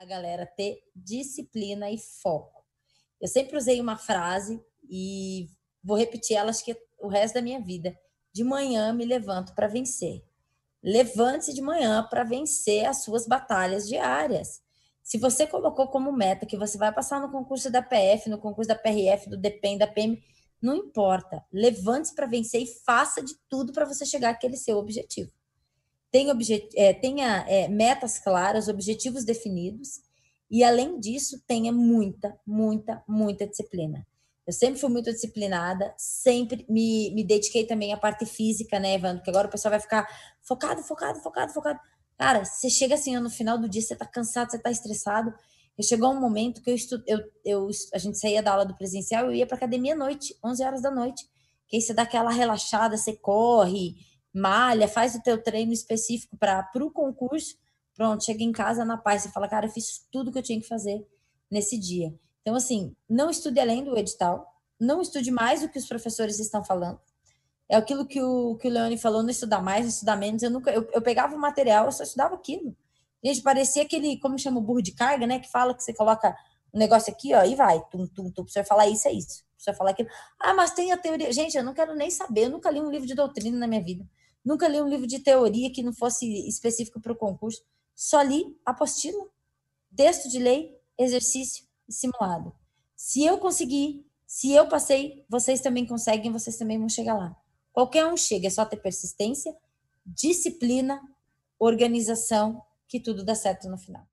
a galera ter disciplina e foco. Eu sempre usei uma frase e vou repetir ela acho que o resto da minha vida. De manhã me levanto para vencer. Levante-se de manhã para vencer as suas batalhas diárias. Se você colocou como meta que você vai passar no concurso da PF, no concurso da PRF, do depen da PM, não importa. Levante-se para vencer e faça de tudo para você chegar àquele seu objetivo tenha, é, tenha é, metas claras, objetivos definidos e, além disso, tenha muita, muita, muita disciplina. Eu sempre fui muito disciplinada, sempre me, me dediquei também à parte física, né, Evandro? Porque agora o pessoal vai ficar focado, focado, focado, focado. Cara, você chega assim, no final do dia, você tá cansado, você tá estressado. E chegou um momento que eu, estu, eu, eu a gente saía da aula do presencial, eu ia pra academia à noite, 11 horas da noite. Que aí você dá aquela relaxada, você corre, malha, faz o teu treino específico para o concurso, pronto, chega em casa na paz, você fala, cara, eu fiz tudo que eu tinha que fazer nesse dia. Então, assim, não estude além do edital, não estude mais o que os professores estão falando. É aquilo que o, que o Leone falou, não estudar mais, não estudar menos. Eu nunca, eu, eu pegava o material, eu só estudava aquilo. Gente, parecia aquele, como chama, o burro de carga, né? Que fala que você coloca um negócio aqui, ó, e vai, tum, tum, tum, o senhor falar isso, é isso, o senhor falar aquilo. Ah, mas tem a teoria. Gente, eu não quero nem saber, eu nunca li um livro de doutrina na minha vida, nunca li um livro de teoria que não fosse específico para o concurso, só li apostila, texto de lei, exercício e simulado. Se eu conseguir, se eu passei, vocês também conseguem, vocês também vão chegar lá. Qualquer um chega, é só ter persistência, disciplina, organização, que tudo dá certo no final.